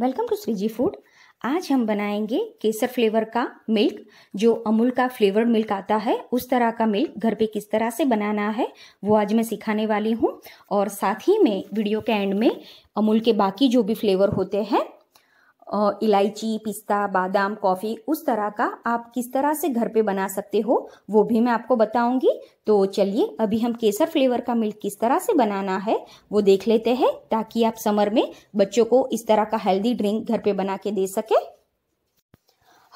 welcome to Sweezy food आज हम बनाएंगे केसर फ्लेवर का मिल्क जो अमूल का फ्लेवर्ड मिल्क आता है उस तरह का मिल्क घर पे किस तरह से बनाना है वो आज मैं सिखाने वाली हूँ और साथ ही में वीडियो के एंड में अमूल के बाकी जो भी फ्लेवर होते हैं इलायची पिस्ता बादाम कॉफ़ी उस तरह का आप किस तरह से घर पे बना सकते हो वो भी मैं आपको बताऊंगी तो चलिए अभी हम केसर फ्लेवर का मिल्क किस तरह से बनाना है वो देख लेते हैं ताकि आप समर में बच्चों को इस तरह का हेल्दी ड्रिंक घर पे बना के दे सके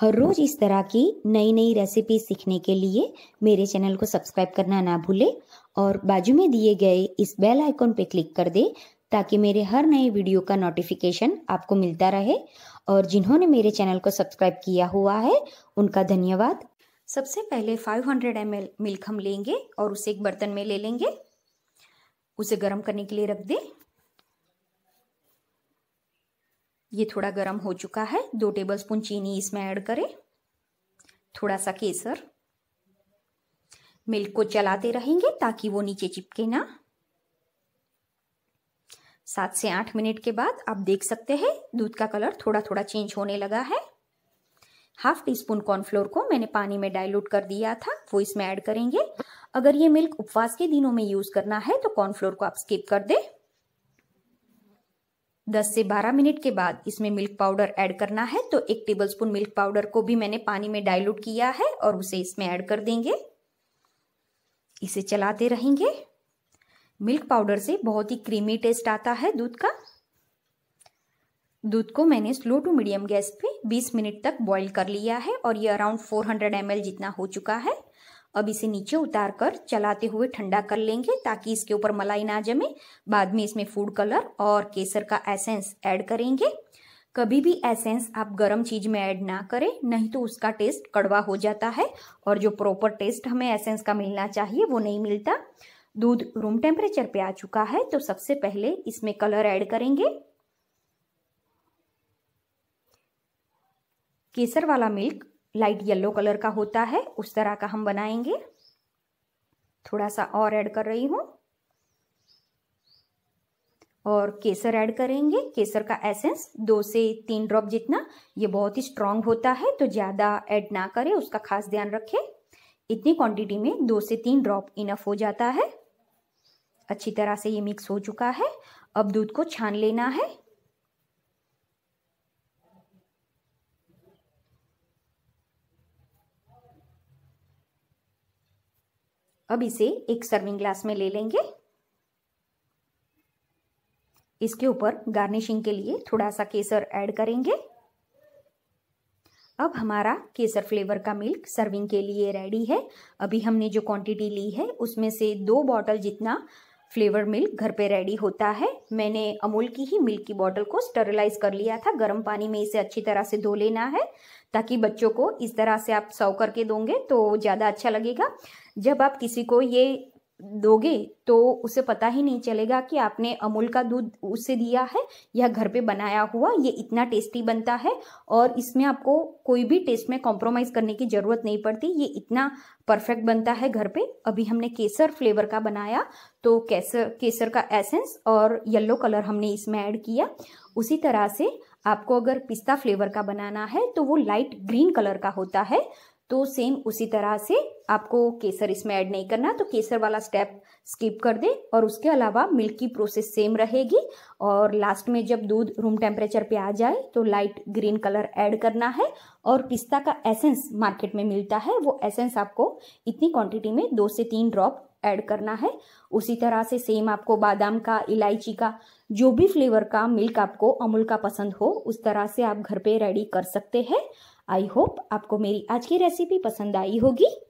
हर रोज़ इस तरह की नई नई रेसिपी सीखने के लिए मेरे चैनल को सब्सक्राइब करना ना भूले और बाजू में दिए गए इस बेल आइकॉन पे क्लिक कर दे ताकि मेरे हर नए वीडियो का नोटिफिकेशन आपको मिलता रहे और जिन्होंने मेरे चैनल को सब्सक्राइब किया हुआ है उनका धन्यवाद सबसे पहले 500 हंड्रेड एम मिल्क हम लेंगे और उसे एक बर्तन में ले लेंगे उसे गर्म करने के लिए रख दें ये थोड़ा गर्म हो चुका है दो टेबलस्पून चीनी इसमें ऐड करें थोड़ा सा केसर मिल्क को चलाते रहेंगे ताकि वो नीचे चिपके ना सात से आठ मिनट के बाद आप देख सकते हैं दूध का कलर थोड़ा थोड़ा चेंज होने लगा है हाफ टी स्पून कॉर्नफ्लोर को मैंने पानी में डाइल्यूट कर दिया था वो इसमें ऐड करेंगे अगर ये मिल्क उपवास के दिनों में यूज करना है तो कॉर्नफ्लोर को आप स्किप कर दें 10 से 12 मिनट के बाद इसमें मिल्क पाउडर ऐड करना है तो एक टेबलस्पून मिल्क पाउडर को भी मैंने पानी में डाइल्यूट किया है और उसे इसमें ऐड कर देंगे इसे चलाते रहेंगे मिल्क पाउडर से बहुत ही क्रीमी टेस्ट आता है दूध का दूध को मैंने स्लो टू मीडियम गैस पे 20 मिनट तक बॉईल कर लिया है और ये अराउंड 400 हंड्रेड जितना हो चुका है अब इसे नीचे उतार कर चलाते हुए ठंडा कर लेंगे ताकि इसके ऊपर मलाई ना जमे बाद में इसमें फूड कलर और केसर का एसेंस ऐड करेंगे कभी भी एसेंस आप गर्म चीज में ऐड ना करें नहीं तो उसका टेस्ट कड़वा हो जाता है और जो प्रॉपर टेस्ट हमें एसेंस का मिलना चाहिए वो नहीं मिलता दूध रूम टेम्परेचर पे आ चुका है तो सबसे पहले इसमें कलर ऐड करेंगे केसर वाला मिल्क लाइट येलो कलर का होता है उस तरह का हम बनाएंगे थोड़ा सा और ऐड कर रही हूँ और केसर ऐड करेंगे केसर का एसेंस दो से तीन ड्रॉप जितना ये बहुत ही स्ट्रांग होता है तो ज़्यादा ऐड ना करें उसका खास ध्यान रखें इतनी क्वांटिटी में दो से तीन ड्रॉप इनफ हो जाता है अच्छी तरह से ये मिक्स हो चुका है अब दूध को छान लेना है अब इसे एक सर्विंग ग्लास में ले लेंगे इसके ऊपर गार्निशिंग के लिए थोड़ा सा केसर ऐड करेंगे अब हमारा केसर फ्लेवर का मिल्क सर्विंग के लिए रेडी है अभी हमने जो क्वांटिटी ली है उसमें से दो बॉटल जितना फ्लेवर मिल्क घर पे रेडी होता है मैंने अमूल की ही मिल्क की बॉटल को स्टरलाइज कर लिया था गर्म पानी में इसे अच्छी तरह से धो लेना है ताकि बच्चों को इस तरह से आप सर्व करके दोगे तो ज़्यादा अच्छा लगेगा जब आप किसी को ये दोगे तो उसे पता ही नहीं चलेगा कि आपने अमूल का दूध उसे दिया है या घर पे बनाया हुआ ये इतना टेस्टी बनता है और इसमें आपको कोई भी टेस्ट में कॉम्प्रोमाइज़ करने की ज़रूरत नहीं पड़ती ये इतना परफेक्ट बनता है घर पे अभी हमने केसर फ्लेवर का बनाया तो केसर केसर का एसेंस और येलो कलर हमने इसमें ऐड किया उसी तरह से आपको अगर पिस्ता फ्लेवर का बनाना है तो वो लाइट ग्रीन कलर का होता है तो सेम उसी तरह से आपको केसर इसमें ऐड नहीं करना तो केसर वाला स्टेप स्किप कर दें और उसके अलावा मिल्क की प्रोसेस सेम रहेगी और लास्ट में जब दूध रूम टेम्परेचर पे आ जाए तो लाइट ग्रीन कलर ऐड करना है और पिस्ता का एसेंस मार्केट में मिलता है वो एसेंस आपको इतनी क्वांटिटी में दो से तीन ड्रॉप ऐड करना है उसी तरह से सेम आपको बादाम का इलायची का जो भी फ्लेवर का मिल्क आपको अमूल का पसंद हो उस तरह से आप घर पे रेडी कर सकते हैं आई होप आपको मेरी आज की रेसिपी पसंद आई होगी